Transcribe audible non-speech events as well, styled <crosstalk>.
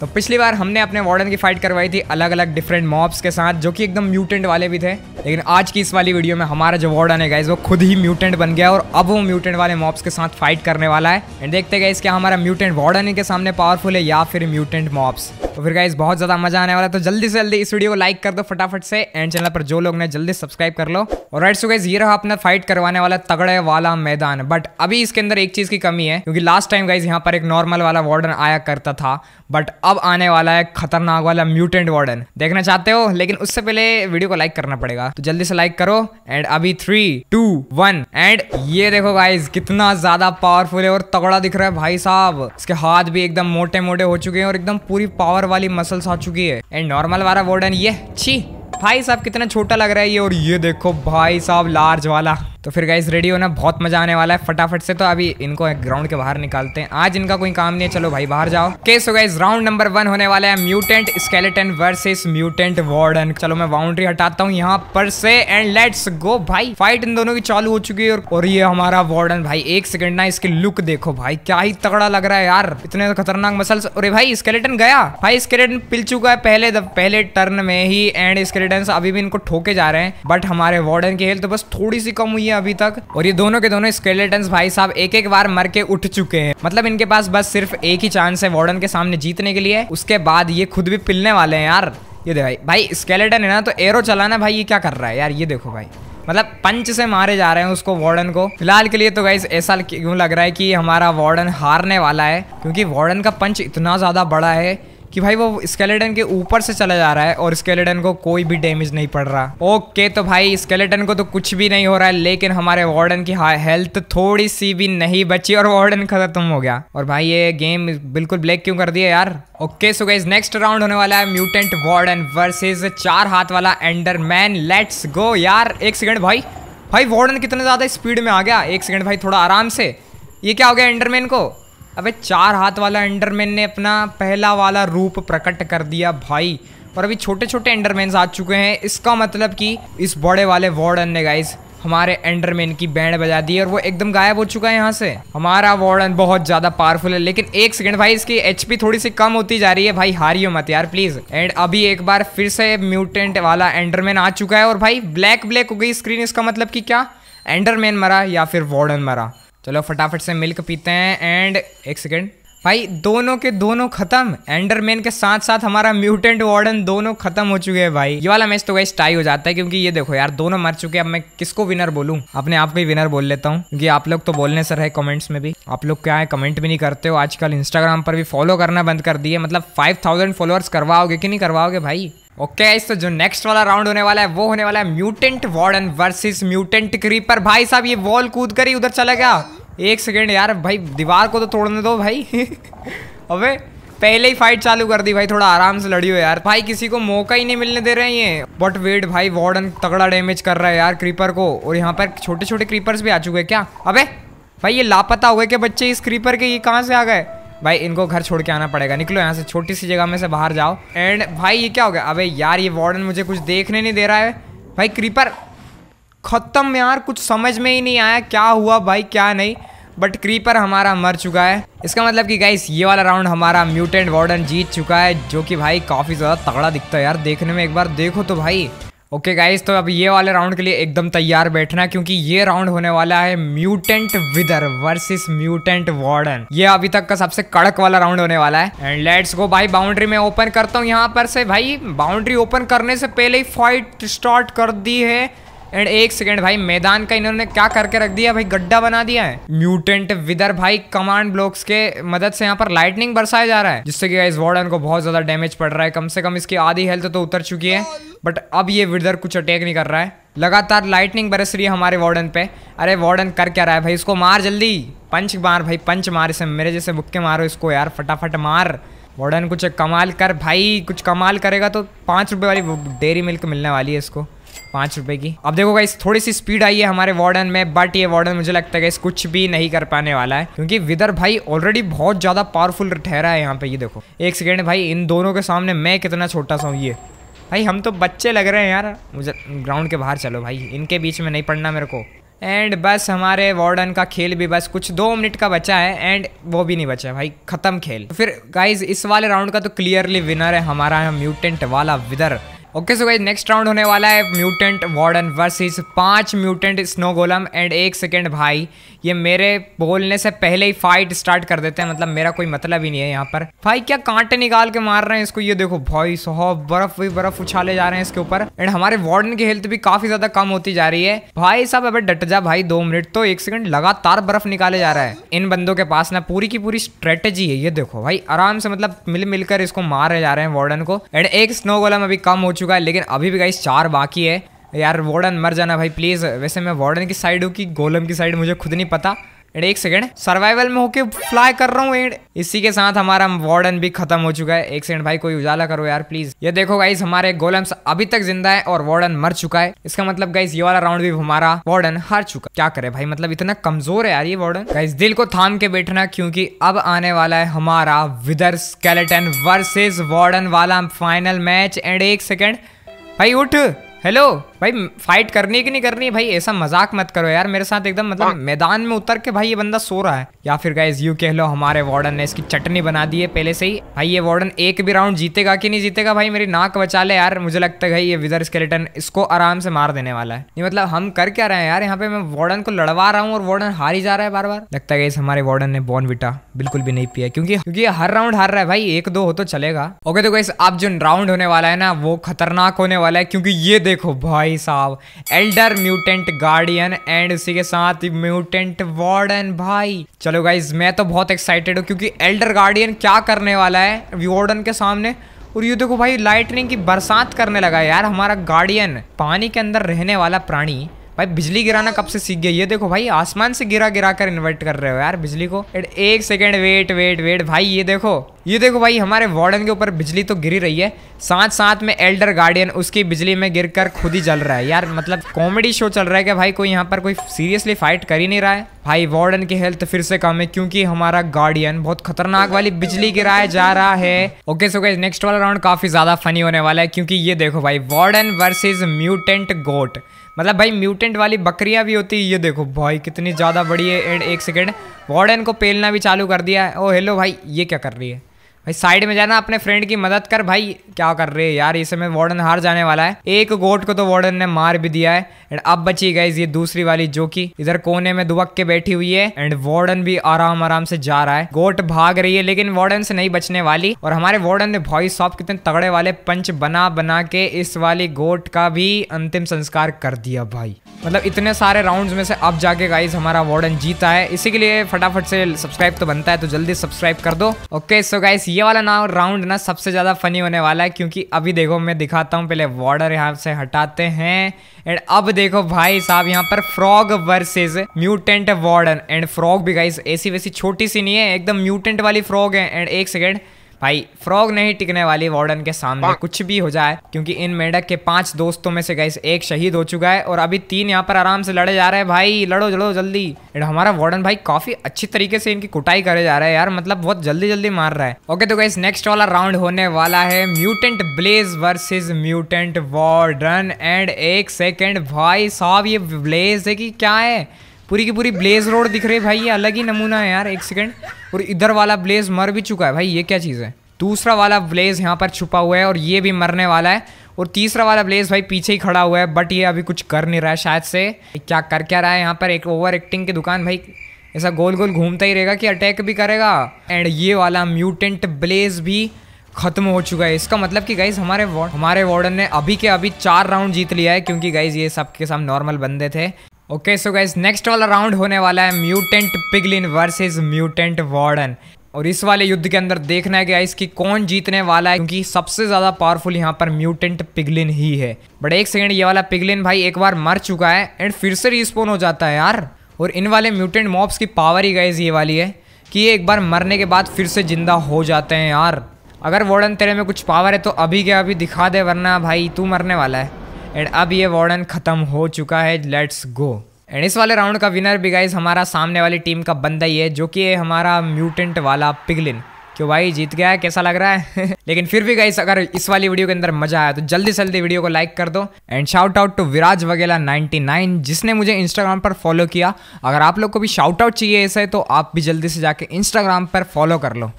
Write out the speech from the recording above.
तो पिछली बार हमने अपने वार्डन की फाइट करवाई थी अलग अलग डिफरेंट मॉब्स के साथ जो कि एकदम म्यूटेंट वाले भी थे लेकिन आज की इस वाली वीडियो में हमारा जो वार्डन है गाइज वो खुद ही म्यूटेंट बन गया और अब वो म्यूटेंट वाले मॉब्स के साथ फाइट करने वाला है एंड देखते गए इसके हमारा म्यूटेंट वार्डन के सामने पावरफुल है या फिर म्यूटेंट मॉब्स तो फिर गाइज बहुत ज्यादा मजा आने वाला है तो जल्दी से जल्दी इस वीडियो को लाइक कर दो फटाफट से एंड चैनल पर जो लोग ने जल्दी सब्सक्राइब कर लो और राइट सो गाइज ये रहा अपना फाइट करवाने वाला तगड़े वाला मैदान बट अभी इसके अंदर एक चीज की कमी है क्योंकि लास्ट टाइम गाइज यहाँ पर एक नॉर्मल वाला वार्डन आया करता था बट अब आने वाला है खतरनाक वाला म्यूटेंट वार्डन देखना चाहते हो लेकिन उससे पहले वीडियो को लाइक करना पड़ेगा तो जल्दी से लाइक करो एंड अभी थ्री टू वन एंड ये देखो गाइज कितना ज्यादा पावरफुल है और तगड़ा दिख रहा है भाई साहब इसके हाथ भी एकदम मोटे मोटे हो चुके हैं और एकदम पूरी पावर वाली मसल्स आ चुकी है एंड नॉर्मल वाला वार्डन ये छी भाई साहब कितना छोटा लग रहा है ये और ये देखो भाई साहब लार्ज वाला तो फिर गाइज रेडी होना बहुत मजा आने वाला है फटाफट से तो अभी इनको ग्राउंड के बाहर निकालते हैं आज इनका कोई काम नहीं है चलो भाई बाहर जाओ के so guys round number one होने वाला है mutant skeleton versus mutant warden चलो मैं बाउंड्री हटाता हूँ यहाँ पर से एंड लेट्स गो भाई फाइट इन दोनों की चालू हो चुकी है और, ये हमारा वार्डन भाई एक सेकंड ना इसकी लुक देखो भाई क्या ही तगड़ा लग रहा है यार इतने खतरनाक मसल अरे भाई स्केलेटन गया भाई स्केलेटन पिल चुका है पहले पहले टर्न में ही एंड स्केलेटन अभी भी इनको ठोके जा रहे हैं बट हमारे वार्डन की हेल्थ तो बस थोड़ी सी कम हुई है अभी तक और ये दोनों के दोनों स्केलेटन भाई साहब एक एक बार मर के उठ चुके हैं मतलब इनके पास बस सिर्फ एक ही चांस है वार्डन के सामने जीतने के लिए उसके बाद ये खुद भी पिलने वाले हैं यार ये देख भाई भाई स्केलेटन है ना तो एरो चलाना भाई ये क्या कर रहा है यार ये देखो भाई मतलब पंच से मारे जा रहे हैं उसको वार्डन को फिलहाल के लिए तो गाइस ऐसा क्यों लग रहा है कि हमारा वार्डन हारने वाला है क्योंकि वार्डन का पंच इतना ज़्यादा बड़ा है कि भाई वो स्केलेटन के ऊपर से चला जा रहा है और स्केलेटन को कोई भी डैमेज नहीं पड़ रहा ओके तो भाई स्केलेटन को तो कुछ भी नहीं हो रहा है लेकिन हमारे वार्डन की हेल्थ थोड़ी सी भी नहीं बची और वार्डन खत्म हो गया और भाई ये गेम बिल्कुल ब्लैक क्यों कर दिया यार okay so guys next round होने वाला है म्यूटेंट वार्डन वर्सेज चार हाथ वाला एंडरमैन लेट्स गो यार एक सेकेंड भाई भाई वार्डन कितने ज़्यादा स्पीड में आ गया एक सेकेंड भाई थोड़ा आराम से ये क्या हो गया एंडरमैन को अबे चार हाथ वाला एंडरमैन ने अपना पहला वाला रूप प्रकट कर दिया भाई और अभी छोटे छोटे एंडरमैन आ चुके हैं इसका मतलब कि इस बड़े वाले वार्डन ने गाइज हमारे एंडरमैन की बैंड बजा दी और वो एकदम गायब हो चुका है यहाँ से हमारा वार्डन बहुत ज्यादा पावरफुल है लेकिन एक सेकंड भाई इसकी एचपी थोड़ी सी कम होती जा रही है भाई हारियो मत यार प्लीज एंड अभी एक बार फिर से म्यूटेंट वाला एंडरमैन आ चुका है और भाई ब्लैक ब्लैक हो गई स्क्रीन इसका मतलब की क्या एंडरमैन मरा या फिर वार्डन मरा चलो फटाफट से मिल्क पीते हैं एंड एक सेकेंड भाई दोनों के दोनों खत्म एंडरमैन के साथ साथ हमारा म्यूटेंट वार्डन दोनों खत्म हो चुके हैं भाई ये वाला मैच तो गाइस टाई हो जाता है क्योंकि ये देखो यार दोनों मर चुके हैं अब मैं किसको विनर बोलूं अपने आप को ही विनर बोल लेता हूं क्योंकि आप लोग तो बोलने से रहे कमेंट्स में भी आप लोग क्या है कमेंट भी नहीं करते हो आजकल इंस्टाग्राम पर भी फॉलो करना बंद कर दिए मतलब फाइव फॉलोअर्स करवाओगे कि नहीं करवाओगे भाई ओके okay, तो जो नेक्स्ट वाला राउंड होने वाला है वो होने वाला है mutant warden versus mutant creeper भाई साहब ये वॉल कूद कर ही उधर चला गया एक सेकेंड यार भाई दीवार को तो तोड़ने दो भाई <laughs> अबे पहले ही फाइट चालू कर दी भाई थोड़ा आराम से लड़ी हो यार भाई किसी को मौका ही नहीं मिलने दे रहे हैं ये बट वेट भाई वार्डन तगड़ा डैमेज कर रहा है यार क्रीपर को और यहाँ पर छोटे छोटे क्रीपर्स भी आ चुके हैं क्या अबे भाई ये लापता हुए के बच्चे इस क्रीपर के ये कहाँ से आ गए भाई इनको घर छोड़ के आना पड़ेगा निकलो यहाँ से छोटी सी जगह में से बाहर जाओ एंड भाई ये क्या हो गया अब यार ये वार्डन मुझे कुछ देखने नहीं दे रहा है भाई क्रीपर ख़त्म यार कुछ समझ में ही नहीं आया क्या हुआ भाई क्या नहीं बट क्रीपर हमारा मर चुका है इसका मतलब कि गाइस ये वाला राउंड हमारा म्यूटेंट वार्डन जीत चुका है जो कि भाई काफ़ी ज़्यादा तगड़ा दिखता है यार देखने में एक बार देखो तो भाई ओके okay गाइस तो अब ये वाले राउंड के लिए एकदम तैयार बैठना क्योंकि ये राउंड होने वाला है mutant wither versus mutant warden ये अभी तक का सबसे कड़क वाला राउंड होने वाला है एंड लेट्स गो भाई बाउंड्री में ओपन करता हूँ यहाँ पर से भाई बाउंड्री ओपन करने से पहले ही फाइट स्टार्ट कर दी है एंड एक सेकेंड भाई मैदान का इन्होंने क्या करके रख दिया भाई गड्ढा बना दिया है म्यूटेंट विदर भाई कमांड ब्लॉक्स के मदद से यहाँ पर लाइटनिंग बरसाया जा रहा है जिससे कि इस वार्डन को बहुत ज्यादा डैमेज पड़ रहा है कम से कम इसकी आधी हेल्थ तो उतर चुकी है बट अब ये विदर कुछ अटैक नहीं कर रहा है लगातार लाइटनिंग बरस रही है हमारे वार्डन पे अरे वार्डन कर क्या रहा है भाई इसको मार जल्दी पंच मार भाई पंच मार इसे मेरे जैसे बुक्के मारो इसको यार फटाफट मार वार्डन कुछ कमाल कर भाई कुछ कमाल करेगा तो पाँच रुपये वाली डेयरी मिल्क मिलने वाली है इसको पाँच रुपए की अब देखो गाइस थोड़ी सी स्पीड आई है हमारे वार्डन में बट ये वार्डन मुझे लगता है कुछ भी नहीं कर पाने वाला है क्योंकि विदर भाई ऑलरेडी बहुत ज्यादा पावरफुल ठहरा है यहाँ पे ये देखो एक सेकेंड भाई इन दोनों के सामने मैं कितना छोटा सा हूँ ये भाई हम तो बच्चे लग रहे हैं यार मुझे ग्राउंड के बाहर चलो भाई इनके बीच में नहीं पड़ना मेरे को एंड बस हमारे वार्डन का खेल भी बस कुछ दो मिनट का बचा है एंड वो भी नहीं बचा है भाई खत्म खेल फिर गाइज इस वाले राउंड का तो क्लियरली विनर है हमारा म्यूटेंट वाला wither okay so guys next round होने वाला है म्यूटेंट वार्डन वर्सेस पांच म्यूटेंट स्नो गोलम एंड एक सेकेंड भाई ये मेरे बोलने से पहले ही फाइट स्टार्ट कर देते हैं मतलब मेरा कोई मतलब ही नहीं है यहाँ पर भाई क्या कांटे निकाल के मार रहे हैं इसको ये देखो भाई सो बर्फ भी बर्फ उछाले जा रहे हैं इसके ऊपर एंड हमारे वार्डन की हेल्थ भी काफी ज्यादा कम होती जा रही है भाई साहब अब डट जा भाई दो मिनट तो एक सेकंड लगातार बर्फ निकाले जा रहा है इन बंदों के पास ना पूरी की पूरी स्ट्रेटेजी है ये देखो भाई आराम से मतलब मिल मिलकर इसको मारे जा रहे हैं वार्डन को एंड एक स्नो गोलम अभी कम हो चुका चुका है लेकिन अभी भी गाइस चार बाकी है यार वार्डन मर जाना भाई प्लीज़ वैसे मैं वार्डन की साइड हूँ कि गोलम की साइड मुझे खुद नहीं पता एंड एक सेकंड सर्वाइवल में होके फ्लाई कर रहा हूँ एंड इसी के साथ हमारा वार्डन भी खत्म हो चुका है एक सेकंड भाई कोई उजाला करो यार प्लीज ये देखो गाइस हमारे गोलम्स अभी तक जिंदा है और वार्डन मर चुका है इसका मतलब गाइस ये वाला राउंड भी हमारा वार्डन हार चुका क्या करे भाई मतलब इतना कमजोर है यार ये वार्डन गाइस दिल को थाम के बैठना क्योंकि अब आने वाला है हमारा विदर स्केलेटन वर्सेज वार्डन वाला फाइनल मैच एंड एक सेकेंड भाई उठ हेलो भाई फाइट करनी कि नहीं करनी भाई ऐसा मजाक मत करो यार मेरे साथ एकदम मतलब हाँ। मैदान में उतर के भाई ये बंदा सो रहा है या फिर गाइज यू कह लो हमारे वार्डन ने इसकी चटनी बना दी है पहले से ही भाई ये वार्डन एक भी राउंड जीतेगा कि नहीं जीतेगा भाई मेरी नाक बचा ले यार मुझे लगता है ये विदर स्केलेटन इसको आराम से मार देने वाला है ये मतलब हम कर क्या रहे हैं यार यहाँ पे मैं वार्डन को लड़वा रहा हूँ और वार्डन हार ही जा रहा है बार बार लगता है इस हमारे वार्डन ने विटा बिल्कुल भी नहीं पिया क्योंकि क्योंकि हर राउंड हार रहा है भाई एक दो हो तो चलेगा ओके तो गाइस अब जो राउंड होने वाला है ना वो खतरनाक होने वाला है क्योंकि ये देखो भाई भाई साहब एल्डर म्यूटेंट गार्डियन एंड उसी के साथ म्यूटेंट वार्डन भाई चलो गाइज मैं तो बहुत एक्साइटेड हूँ क्योंकि एल्डर गार्डियन क्या करने वाला है वार्डन के सामने और ये देखो भाई लाइटनिंग की बरसात करने लगा यार हमारा गार्डियन पानी के अंदर रहने वाला प्राणी भाई बिजली गिराना कब से सीख गया ये देखो भाई आसमान से गिरा गिरा कर इन्वर्ट कर रहे हो यार बिजली को एक सेकेंड वेट वेट वेट भाई ये देखो ये देखो भाई हमारे वार्डन के ऊपर बिजली तो गिरी रही है साथ साथ में एल्डर गार्डियन उसकी बिजली में गिर कर खुद ही जल रहा है यार मतलब कॉमेडी शो चल रहा है कि भाई कोई यहाँ पर कोई सीरियसली फाइट कर ही नहीं रहा है भाई वार्डन की हेल्थ फिर से कम है क्योंकि हमारा गार्डियन बहुत खतरनाक वाली बिजली गिराया जा रहा है ओके सो गाइस नेक्स्ट वाला राउंड काफी ज्यादा फनी होने वाला है क्योंकि ये देखो भाई वार्डन वर्सेज म्यूटेंट गोट मतलब भाई म्यूटेंट वाली बकरियाँ भी होती है ये देखो भाई कितनी ज़्यादा बड़ी है एंड एक सेकेंड वार्डन को पेलना भी चालू कर दिया है ओ हेलो भाई ये क्या कर रही है भाई साइड में जाना अपने फ्रेंड की मदद कर भाई क्या कर रहे हैं यार इस समय वार्डन हार जाने वाला है एक गोट को तो वार्डन ने मार भी दिया है एंड अब बची गई ये दूसरी वाली जो की इधर कोने में दुबक के बैठी हुई है एंड वार्डन भी आराम आराम से जा रहा है गोट भाग रही है लेकिन वार्डन से नहीं बचने वाली और हमारे वार्डन ने भाई साहब कितने तगड़े वाले पंच बना बना के इस वाली गोट का भी अंतिम संस्कार कर दिया भाई मतलब इतने सारे राउंड्स में से अब जाके गाइज हमारा वार्डन जीता है इसी के लिए फटाफट से सब्सक्राइब तो बनता है तो जल्दी सब्सक्राइब कर दो ओके सो गाइस ये वाला ना राउंड ना सबसे ज़्यादा फनी होने वाला है क्योंकि अभी देखो मैं दिखाता हूँ पहले वॉर्डर यहाँ से हटाते हैं एंड अब देखो भाई साहब यहाँ पर frog versus mutant warden and frog भी गाइस ऐसी वैसी छोटी सी नहीं है एकदम म्यूटेंट वाली फ्रॉग है एंड एक सेकेंड भाई फ्रॉग नहीं टिकने वाली वार्डन के सामने कुछ भी हो जाए क्योंकि इन मेढक के पांच दोस्तों में से गाइस एक शहीद हो चुका है और अभी तीन यहाँ पर आराम से लड़े जा रहे हैं भाई लड़ो लड़ो जल्दी हमारा वार्डन भाई काफी अच्छी तरीके से इनकी कुटाई करे जा रहा है यार मतलब बहुत जल्दी जल्दी मार रहा है ओके तो गाइस नेक्स्ट वाला राउंड होने वाला है mutant blaze versus mutant warden and एक सेकेंड भाई साहब ये ब्लेज है कि क्या है पूरी की पूरी ब्लेज रोड दिख रही है भाई ये अलग ही नमूना है यार एक सेकेंड और इधर वाला ब्लेज मर भी चुका है भाई ये क्या चीज़ है दूसरा वाला ब्लेज यहाँ पर छुपा हुआ है और ये भी मरने वाला है और तीसरा वाला ब्लेज भाई पीछे ही खड़ा हुआ है बट ये अभी कुछ कर नहीं रहा है शायद से क्या कर क्या रहा है यहाँ पर एक ओवर एक्टिंग की दुकान भाई ऐसा गोल गोल घूमता ही रहेगा कि अटैक भी करेगा एंड ये वाला म्यूटेंट ब्लेज भी खत्म हो चुका है इसका मतलब कि गाइज हमारे हमारे वार्डन ने अभी के अभी चार राउंड जीत लिया है क्योंकि गाइज ये सबके सब नॉर्मल बंदे थे ओके सो गाइज नेक्स्ट वाला राउंड होने वाला है mutant piglin versus mutant warden और इस वाले युद्ध के अंदर देखना है गाइस कि कौन जीतने वाला है क्योंकि सबसे ज्यादा पावरफुल यहाँ पर म्यूटेंट पिगलिन ही है बट एक सेकेंड ये वाला पिगलिन भाई एक बार मर चुका है एंड फिर से रिस्पोन हो जाता है यार और इन वाले म्यूटेंट मॉब्स की पावर ही गाइज ये वाली है कि ये एक बार मरने के बाद फिर से जिंदा हो जाते हैं यार अगर वार्डन तेरे में कुछ पावर है तो अभी क्या अभी दिखा दे वरना भाई तू मरने वाला है एंड अब ये वार्डन ख़त्म हो चुका है लेट्स गो एंड इस वाले राउंड का विनर भी गाइज हमारा सामने वाली टीम का बंदा ही है जो कि हमारा म्यूटेंट वाला पिगलिन क्यों भाई जीत गया है कैसा लग रहा है <laughs> लेकिन फिर भी गाइस अगर इस वाली वीडियो के अंदर मजा आया तो जल्दी से जल्दी वीडियो को लाइक कर दो and shout out to Viraj Vaghela 99 जिसने मुझे इंस्टाग्राम पर फॉलो किया अगर आप लोग को भी शाउट आउट चाहिए ऐसे तो आप भी जल्दी से जाके इंस्टाग्राम पर फॉलो कर लो